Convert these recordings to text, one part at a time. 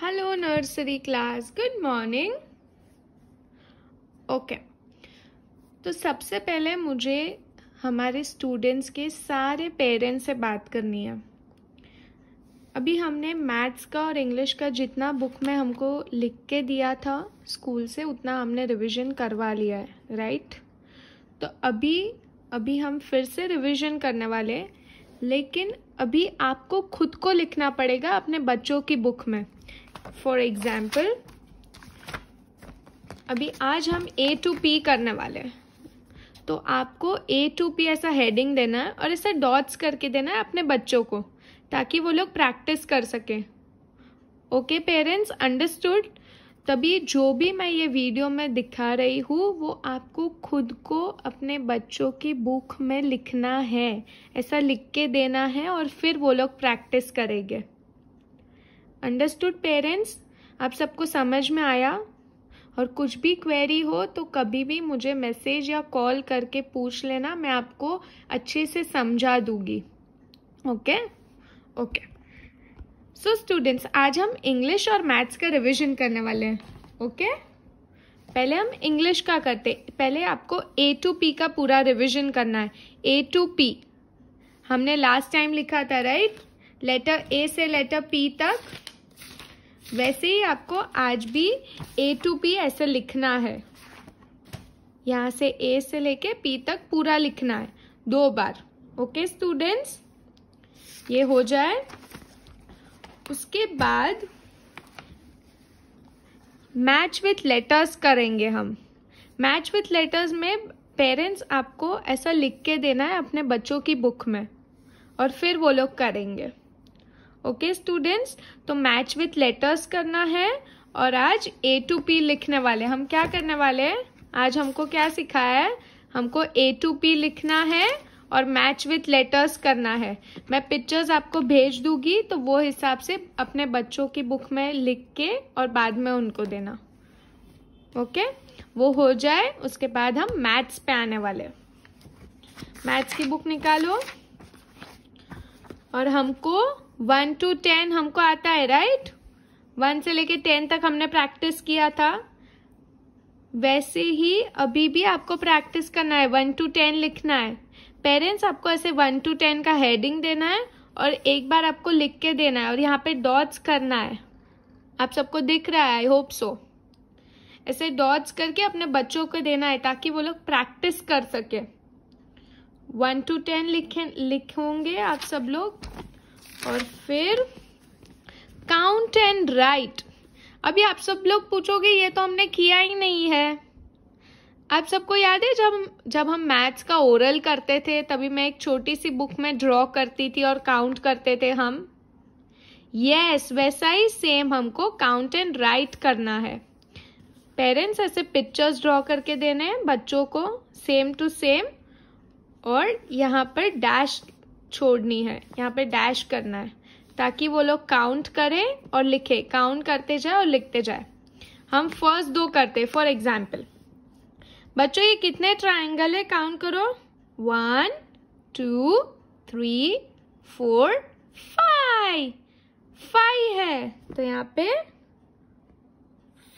Hello nursery class good morning okay तो सबसे पहले मुझे हमारे स्टूडेंट्स के सारे पेरेंट्स से बात करनी है अभी हमने मैथ्स का और इंग्लिश का जितना बुक में हमको लिख के दिया था स्कूल से उतना हमने रिवीजन करवा लिया है राइट तो अभी अभी हम फिर से रिवीजन करने वाले लेकिन अभी आपको खुद को लिखना पड़ेगा अपने बच्चों की बुक में फॉर एग्जाम्पल अभी आज हम ए टू पी करने वाले हैं तो आपको ए टू पी ऐसा हेडिंग देना है और ऐसा डॉट्स करके देना है अपने बच्चों को ताकि वो लोग प्रैक्टिस कर सकें ओके पेरेंट्स अंडरस्टूड तभी जो भी मैं ये वीडियो में दिखा रही हूँ वो आपको खुद को अपने बच्चों की बुक में लिखना है ऐसा लिख के देना है और फिर वो लोग प्रैक्टिस करेंगे अंडरस्टूड पेरेंट्स आप सबको समझ में आया और कुछ भी क्वेरी हो तो कभी भी मुझे मैसेज या कॉल करके पूछ लेना मैं आपको अच्छे से समझा दूंगी ओके ओके सो स्टूडेंट्स आज हम इंग्लिश और मैथ्स का रिवीजन करने वाले हैं ओके okay? पहले हम इंग्लिश का करते पहले आपको ए टू पी का पूरा रिवीजन करना है ए टू पी हमने लास्ट टाइम लिखा था राइट लेटर ए से लेटर पी तक वैसे ही आपको आज भी ए टू पी ऐसे लिखना है यहाँ से ए से लेके पी तक पूरा लिखना है दो बार ओके स्टूडेंट्स ये हो जाए उसके बाद मैच विथ लेटर्स करेंगे हम मैच विथ लेटर्स में पेरेंट्स आपको ऐसा लिख के देना है अपने बच्चों की बुक में और फिर वो लोग करेंगे ओके स्टूडेंट्स तो मैच विथ लेटर्स करना है और आज ए टू पी लिखने वाले हम क्या करने वाले हैं आज हमको क्या सिखाया है हमको ए टू पी लिखना है और मैच विथ लेटर्स करना है मैं पिक्चर्स आपको भेज दूंगी तो वो हिसाब से अपने बच्चों की बुक में लिख के और बाद में उनको देना ओके वो हो जाए उसके बाद हम मैथ्स पे आने वाले मैथ्स की बुक निकालो और हमको वन टू टेन हमको आता है राइट वन से लेके टेन तक हमने प्रैक्टिस किया था वैसे ही अभी भी आपको प्रैक्टिस करना है वन टू टेन लिखना है पेरेंट्स आपको ऐसे वन टू टेन का हेडिंग देना है और एक बार आपको लिख के देना है और यहाँ पे डॉट्स करना है आप सबको दिख रहा है आई होप सो ऐसे डॉट्स करके अपने बच्चों को देना है ताकि वो लोग प्रैक्टिस कर सके वन टू टेन लिखे लिखोगे आप सब लोग और फिर काउंट एंड राइट अभी आप सब लोग पूछोगे ये तो हमने किया ही नहीं है आप सबको याद है जब जब हम मैथ्स का ओरल करते थे तभी मैं एक छोटी सी बुक में ड्रॉ करती थी और काउंट करते थे हम यस yes, वैसा ही सेम हमको काउंट एंड राइट करना है पेरेंट्स ऐसे पिक्चर्स ड्रॉ करके देने हैं बच्चों को सेम टू सेम और यहाँ पर डैश छोड़नी है यहाँ पे डैश करना है ताकि वो लोग काउंट करें और लिखे काउंट करते जाए और लिखते जाए हम फर्स्ट दो करते फॉर एग्जाम्पल बच्चों ये कितने ट्राइंगल है काउंट करो one two three four five five है तो यहाँ पे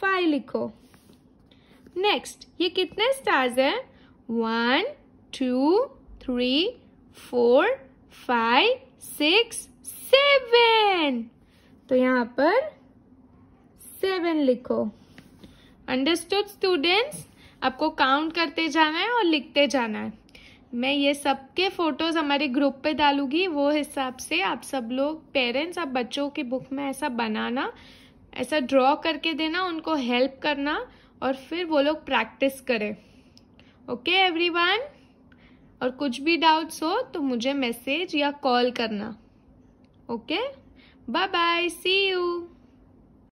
फाइव लिखो नेक्स्ट ये कितने स्टार्स है one two three four five six seven तो यहाँ पर सेवन लिखो अंडरस्टूड स्टूडेंट्स आपको काउंट करते जाना है और लिखते जाना है मैं ये सबके फोटोज हमारे ग्रुप पे डालूंगी वो हिसाब से आप सब लोग पेरेंट्स आप बच्चों की बुक में ऐसा बनाना ऐसा ड्रॉ करके देना उनको हेल्प करना और फिर वो लोग प्रैक्टिस करें ओके एवरीवन और कुछ भी डाउट्स हो तो मुझे मैसेज या कॉल करना okay bye bye see you